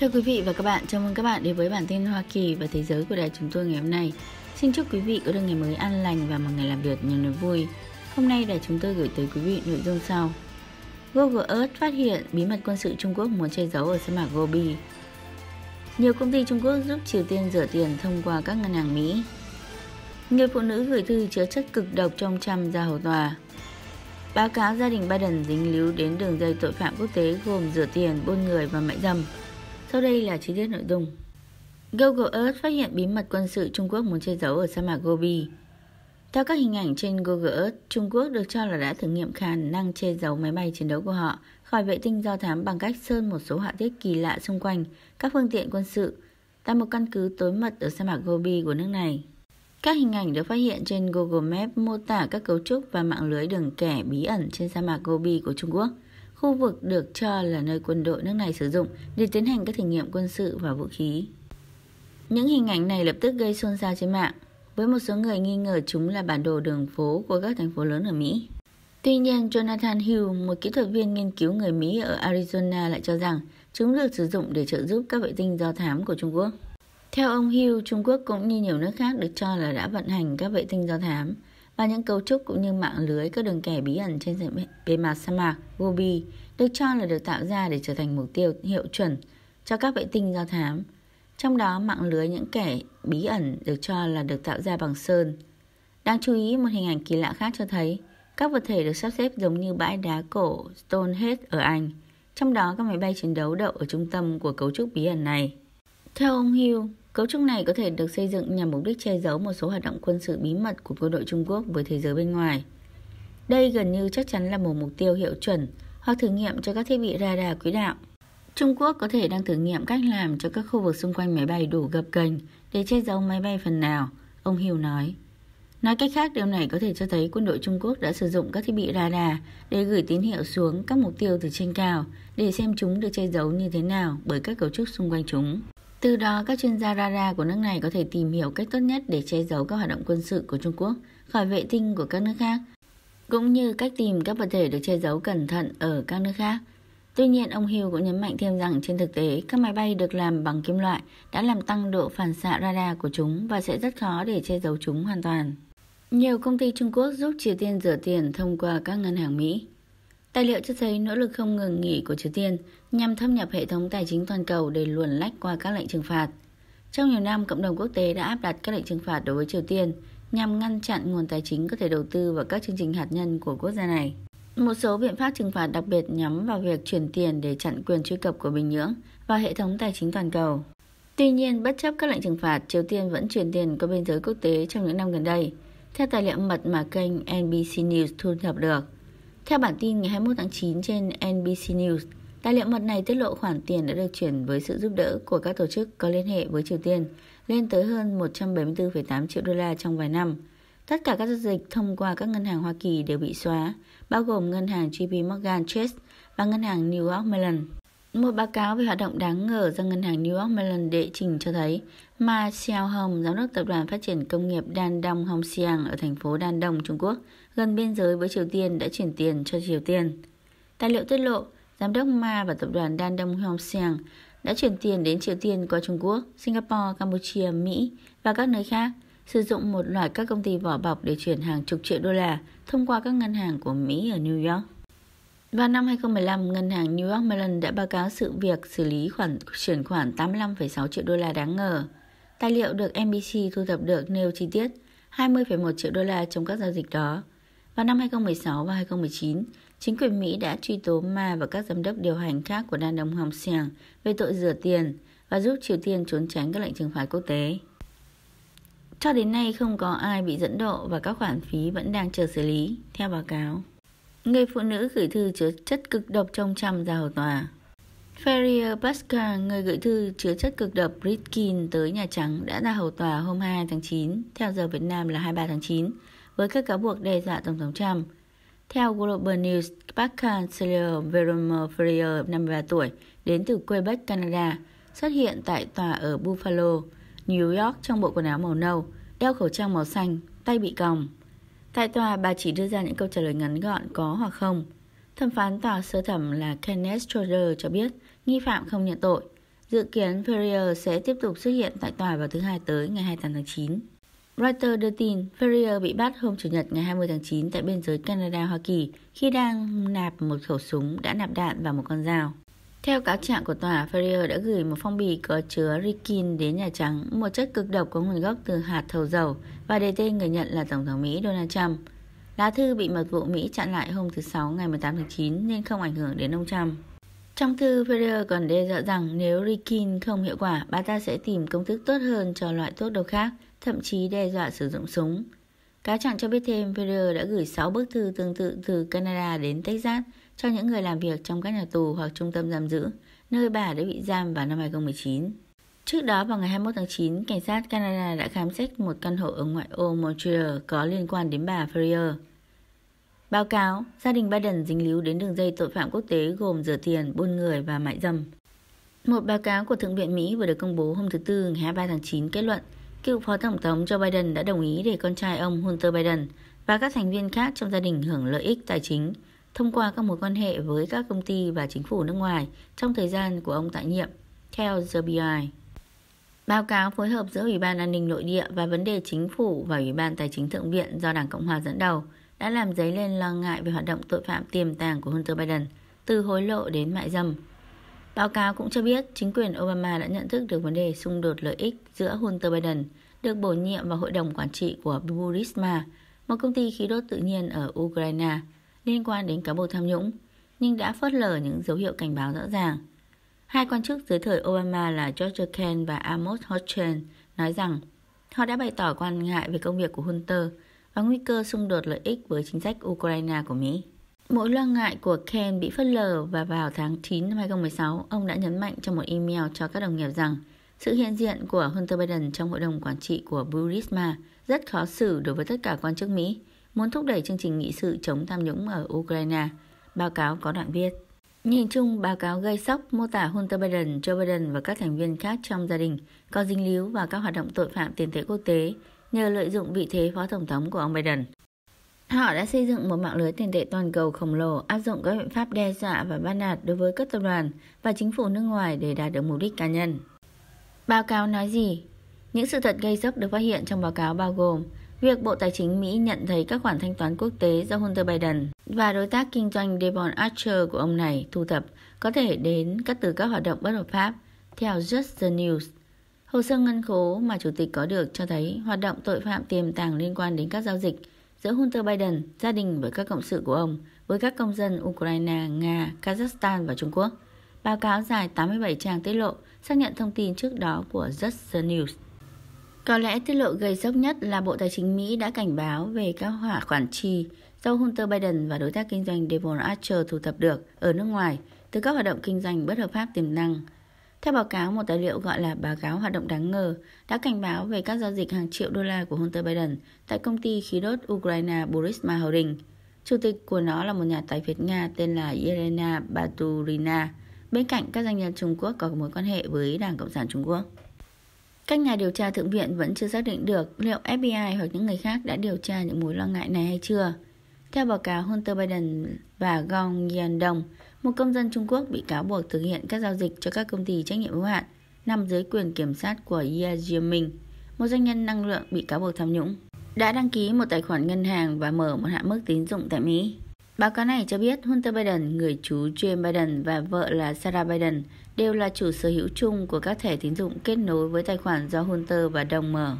Thưa quý vị và các bạn, chào mừng các bạn đến với bản tin Hoa Kỳ và thế giới của đài chúng tôi ngày hôm nay. Xin chúc quý vị có được ngày mới an lành và một ngày làm việc nhiều niềm vui. Hôm nay đài chúng tôi gửi tới quý vị nội dung sau. Google Earth phát hiện bí mật quân sự Trung Quốc muốn che giấu ở sa mạc Gobi. Nhiều công ty Trung Quốc giúp Triều Tiên rửa tiền thông qua các ngân hàng Mỹ. Người phụ nữ gửi thư chứa chất cực độc trong chăm ra hầu tòa. Báo cáo gia đình Biden dính líu đến đường dây tội phạm quốc tế gồm rửa tiền, buôn người và mại dâm. Sau đây là chi tiết nội dung. Google Earth phát hiện bí mật quân sự Trung Quốc muốn che giấu ở sa mạc Gobi. Theo các hình ảnh trên Google Earth, Trung Quốc được cho là đã thử nghiệm khả năng che giấu máy bay chiến đấu của họ khỏi vệ tinh do thám bằng cách sơn một số họa tiết kỳ lạ xung quanh các phương tiện quân sự tại một căn cứ tối mật ở sa mạc Gobi của nước này. Các hình ảnh được phát hiện trên Google Maps mô tả các cấu trúc và mạng lưới đường kẻ bí ẩn trên sa mạc Gobi của Trung Quốc – Khu vực được cho là nơi quân đội nước này sử dụng để tiến hành các thử nghiệm quân sự và vũ khí. Những hình ảnh này lập tức gây xôn xao trên mạng, với một số người nghi ngờ chúng là bản đồ đường phố của các thành phố lớn ở Mỹ. Tuy nhiên, Jonathan Hill, một kỹ thuật viên nghiên cứu người Mỹ ở Arizona lại cho rằng chúng được sử dụng để trợ giúp các vệ tinh do thám của Trung Quốc. Theo ông Hill, Trung Quốc cũng như nhiều nước khác được cho là đã vận hành các vệ tinh do thám, và những cấu trúc cũng như mạng lưới các đường kẻ bí ẩn trên bề mặt sa mạc Gobi được cho là được tạo ra để trở thành mục tiêu hiệu chuẩn cho các vệ tinh do thám. Trong đó, mạng lưới những kẻ bí ẩn được cho là được tạo ra bằng sơn. Đáng chú ý, một hình ảnh kỳ lạ khác cho thấy các vật thể được sắp xếp giống như bãi đá cổ Stonehenge ở Anh. Trong đó, các máy bay chiến đấu đậu ở trung tâm của cấu trúc bí ẩn này. Theo ông Hugh, Cấu trúc này có thể được xây dựng nhằm mục đích che giấu một số hoạt động quân sự bí mật của quân đội Trung Quốc với thế giới bên ngoài. Đây gần như chắc chắn là một mục tiêu hiệu chuẩn hoặc thử nghiệm cho các thiết bị radar quỹ đạo. Trung Quốc có thể đang thử nghiệm cách làm cho các khu vực xung quanh máy bay đủ gập ghềnh để che giấu máy bay phần nào, ông Hiu nói. Nói cách khác, điều này có thể cho thấy quân đội Trung Quốc đã sử dụng các thiết bị radar để gửi tín hiệu xuống các mục tiêu từ trên cao để xem chúng được che giấu như thế nào bởi các cấu trúc xung quanh chúng. Từ đó, các chuyên gia radar của nước này có thể tìm hiểu cách tốt nhất để che giấu các hoạt động quân sự của Trung Quốc khỏi vệ tinh của các nước khác, cũng như cách tìm các vật thể được che giấu cẩn thận ở các nước khác. Tuy nhiên, ông Hill cũng nhấn mạnh thêm rằng trên thực tế, các máy bay được làm bằng kim loại đã làm tăng độ phản xạ radar của chúng và sẽ rất khó để che giấu chúng hoàn toàn. Nhiều công ty Trung Quốc giúp Triều Tiên rửa tiền thông qua các ngân hàng Mỹ. Tài liệu cho thấy nỗ lực không ngừng nghỉ của Triều Tiên nhằm thâm nhập hệ thống tài chính toàn cầu để luồn lách qua các lệnh trừng phạt. Trong nhiều năm, cộng đồng quốc tế đã áp đặt các lệnh trừng phạt đối với Triều Tiên nhằm ngăn chặn nguồn tài chính có thể đầu tư vào các chương trình hạt nhân của quốc gia này. Một số biện pháp trừng phạt đặc biệt nhắm vào việc chuyển tiền để chặn quyền truy cập của Bình Nhưỡng và hệ thống tài chính toàn cầu. Tuy nhiên, bất chấp các lệnh trừng phạt, Triều Tiên vẫn chuyển tiền qua biên giới quốc tế trong những năm gần đây, theo tài liệu mật mà kênh NBC News thu thập được. Theo bản tin ngày 21 tháng 9 trên NBC News, tài liệu mật này tiết lộ khoản tiền đã được chuyển với sự giúp đỡ của các tổ chức có liên hệ với Triều Tiên lên tới hơn 174,8 triệu đô la trong vài năm. Tất cả các giao dịch thông qua các ngân hàng Hoa Kỳ đều bị xóa, bao gồm ngân hàng JP Morgan Chase và ngân hàng New York Mellon. Một báo cáo về hoạt động đáng ngờ do ngân hàng New York Mellon đệ trình cho thấy Ma Xiao giám đốc tập đoàn phát triển công nghiệp Đan Đông Hong Xiang ở thành phố Đan Đông, Trung Quốc, gần biên giới với Triều Tiên đã chuyển tiền cho Triều Tiên. Tài liệu tiết lộ, giám đốc Ma và tập đoàn Dan Dong Hyung Seang đã chuyển tiền đến Triều Tiên qua Trung Quốc, Singapore, Campuchia, Mỹ và các nơi khác, sử dụng một loạt các công ty vỏ bọc để chuyển hàng chục triệu đô la thông qua các ngân hàng của Mỹ ở New York. Vào năm 2015, ngân hàng New York Mellon đã báo cáo sự việc xử lý khoản chuyển khoản 85,6 triệu đô la đáng ngờ. Tài liệu được NBC thu thập được nêu chi tiết 20,1 triệu đô la trong các giao dịch đó. Vào năm 2016 và 2019, chính quyền Mỹ đã truy tố Ma và các giám đốc điều hành khác của đàn đồng Hồng Sẻng về tội rửa tiền và giúp Triều Tiên trốn tránh các lệnh trừng phạt quốc tế. Cho đến nay không có ai bị dẫn độ và các khoản phí vẫn đang chờ xử lý, theo báo cáo. Người phụ nữ gửi thư chứa chất cực độc trong trăm ra hầu tòa. Ferrier Pascal, người gửi thư chứa chất cực độc Britkin tới Nhà Trắng đã ra hầu tòa hôm 2 tháng 9, theo giờ Việt Nam là 23 tháng 9 với các cáo buộc đe dọa Tổng thống Trump. Theo Global News, bác Chancellor Vermeer Freer, 53 tuổi, đến từ Quebec, Canada, xuất hiện tại tòa ở Buffalo, New York trong bộ quần áo màu nâu, đeo khẩu trang màu xanh, tay bị còng. Tại tòa, bà chỉ đưa ra những câu trả lời ngắn gọn có hoặc không. Thẩm phán tòa sơ thẩm là Kenneth Schroeder cho biết nghi phạm không nhận tội. Dự kiến Ferrier sẽ tiếp tục xuất hiện tại tòa vào thứ hai tới ngày 28 tháng 9. Reuters đưa tin Ferrier bị bắt hôm Chủ nhật ngày 20 tháng 9 tại biên giới Canada-Hoa Kỳ khi đang nạp một khẩu súng đã nạp đạn và một con dao. Theo cáo trạng của tòa, Ferrier đã gửi một phong bì có chứa Rikin đến Nhà Trắng, một chất cực độc có nguồn gốc từ hạt thầu dầu và đề tên người nhận là Tổng thống Mỹ Donald Trump. Lá thư bị mật vụ Mỹ chặn lại hôm thứ Sáu ngày 18 tháng 9 nên không ảnh hưởng đến ông Trump. Trong thư, Ferrier còn đe dọa rằng nếu Rikin không hiệu quả, bà ta sẽ tìm công thức tốt hơn cho loại thuốc độc khác – thậm chí đe dọa sử dụng súng. Cáo trạng cho biết thêm, Federer đã gửi 6 bức thư tương tự từ Canada đến Texas cho những người làm việc trong các nhà tù hoặc trung tâm giam giữ, nơi bà đã bị giam vào năm 2019. Trước đó vào ngày 21 tháng 9, cảnh sát Canada đã khám xét một căn hộ ở ngoại ô Montreal có liên quan đến bà Ferrier. Báo cáo, gia đình Biden dính líu đến đường dây tội phạm quốc tế gồm rửa tiền, buôn người và mại dâm. Một báo cáo của Thượng viện Mỹ vừa được công bố hôm thứ Tư ngày 23 tháng 9 kết luận – Cựu Phó Tổng thống Joe Biden đã đồng ý để con trai ông Hunter Biden và các thành viên khác trong gia đình hưởng lợi ích tài chính thông qua các mối quan hệ với các công ty và chính phủ nước ngoài trong thời gian của ông tại nhiệm, theo The BI. Báo cáo phối hợp giữa Ủy ban An ninh Nội địa và Vấn đề Chính phủ và Ủy ban Tài chính Thượng viện do Đảng Cộng hòa dẫn đầu đã làm dấy lên lo ngại về hoạt động tội phạm tiềm tàng của Hunter Biden, từ hối lộ đến mại dâm. Báo cáo cũng cho biết chính quyền Obama đã nhận thức được vấn đề xung đột lợi ích giữa Hunter Biden, được bổ nhiệm vào hội đồng quản trị của Burisma, một công ty khí đốt tự nhiên ở Ukraine, liên quan đến cáo buộc tham nhũng, nhưng đã phớt lờ những dấu hiệu cảnh báo rõ ràng. Hai quan chức dưới thời Obama là George Ken và Amos Hochstein nói rằng họ đã bày tỏ quan ngại về công việc của Hunter và nguy cơ xung đột lợi ích với chính sách Ukraine của Mỹ. Mỗi lo ngại của Ken bị phớt lờ và vào tháng 9 năm 2016, ông đã nhấn mạnh trong một email cho các đồng nghiệp rằng sự hiện diện của Hunter Biden trong hội đồng quản trị của Burisma rất khó xử đối với tất cả quan chức Mỹ muốn thúc đẩy chương trình nghị sự chống tham nhũng ở Ukraine. Báo cáo có đoạn viết. Nhìn chung, báo cáo gây sốc mô tả Hunter Biden, Joe Biden và các thành viên khác trong gia đình có dính líu vào các hoạt động tội phạm tiền tệ quốc tế nhờ lợi dụng vị thế phó tổng thống của ông Biden. Họ đã xây dựng một mạng lưới tiền tệ toàn cầu khổng lồ áp dụng các biện pháp đe dọa và bắt nạt đối với các tập đoàn và chính phủ nước ngoài để đạt được mục đích cá nhân. Báo cáo nói gì? Những sự thật gây sốc được phát hiện trong báo cáo bao gồm việc Bộ Tài chính Mỹ nhận thấy các khoản thanh toán quốc tế do Hunter Biden và đối tác kinh doanh Devon Archer của ông này thu thập có thể đến các từ các hoạt động bất hợp pháp, theo Just the News. Hồ sơ ngân khố mà chủ tịch có được cho thấy hoạt động tội phạm tiềm tàng liên quan đến các giao dịch – giữa Hunter Biden, gia đình với các cộng sự của ông, với các công dân Ukraine, Nga, Kazakhstan và Trung Quốc. Báo cáo dài 87 trang tiết lộ xác nhận thông tin trước đó của Just the News. Có lẽ tiết lộ gây sốc nhất là Bộ Tài chính Mỹ đã cảnh báo về các hỏa khoản chi do Hunter Biden và đối tác kinh doanh Devon Archer thu thập được ở nước ngoài từ các hoạt động kinh doanh bất hợp pháp tiềm năng – theo báo cáo, một tài liệu gọi là báo cáo hoạt động đáng ngờ đã cảnh báo về các giao dịch hàng triệu đô la của Hunter Biden tại công ty khí đốt Ukraine Burisma Holding. Chủ tịch của nó là một nhà tài phiệt Nga tên là Yelena Baturina, bên cạnh các doanh nhân Trung Quốc có mối quan hệ với Đảng Cộng sản Trung Quốc. Các nhà điều tra thượng viện vẫn chưa xác định được liệu FBI hoặc những người khác đã điều tra những mối lo ngại này hay chưa. Theo báo cáo Hunter Biden và Gong Yandong một công dân Trung Quốc bị cáo buộc thực hiện các giao dịch cho các công ty trách nhiệm hữu hạn nằm dưới quyền kiểm sát của Ye Jiaming, một doanh nhân năng lượng bị cáo buộc tham nhũng, đã đăng ký một tài khoản ngân hàng và mở một hạn mức tín dụng tại Mỹ. Báo cáo này cho biết Hunter Biden, người chú James Biden và vợ là Sarah Biden đều là chủ sở hữu chung của các thẻ tín dụng kết nối với tài khoản do Hunter và đồng mở.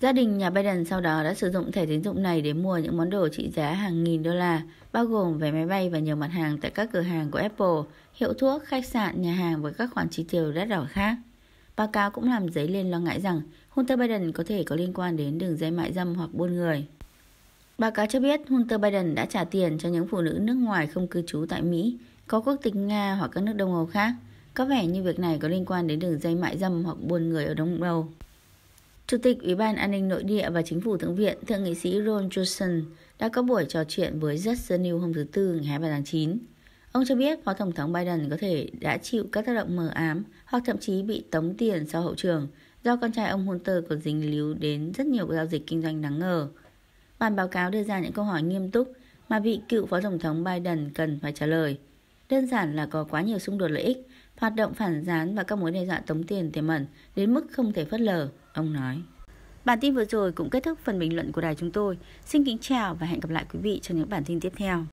Gia đình nhà Biden sau đó đã sử dụng thẻ tín dụng này để mua những món đồ trị giá hàng nghìn đô la, bao gồm vé máy bay và nhiều mặt hàng tại các cửa hàng của Apple, hiệu thuốc, khách sạn, nhà hàng với các khoản chi tiêu đắt đỏ khác. Báo cáo cũng làm dấy lên lo ngại rằng Hunter Biden có thể có liên quan đến đường dây mại dâm hoặc buôn người. Báo cáo cho biết Hunter Biden đã trả tiền cho những phụ nữ nước ngoài không cư trú tại Mỹ, có quốc tịch Nga hoặc các nước Đông Âu khác. Có vẻ như việc này có liên quan đến đường dây mại dâm hoặc buôn người ở Đông Âu. Chủ tịch Ủy ban An ninh Nội địa và Chính phủ Thượng viện, Thượng nghị sĩ Ron Johnson đã có buổi trò chuyện với The New hôm thứ Tư ngày 23 tháng 9. Ông cho biết Phó Tổng thống Biden có thể đã chịu các tác động mờ ám hoặc thậm chí bị tống tiền sau hậu trường do con trai ông Hunter có dính líu đến rất nhiều giao dịch kinh doanh đáng ngờ. Bản báo cáo đưa ra những câu hỏi nghiêm túc mà vị cựu Phó Tổng thống Biden cần phải trả lời. Đơn giản là có quá nhiều xung đột lợi ích, hoạt động phản gián và các mối đe dọa tống tiền tiềm ẩn đến mức không thể phớt lờ. Ông nói. Bản tin vừa rồi cũng kết thúc phần bình luận của đài chúng tôi. Xin kính chào và hẹn gặp lại quý vị trong những bản tin tiếp theo.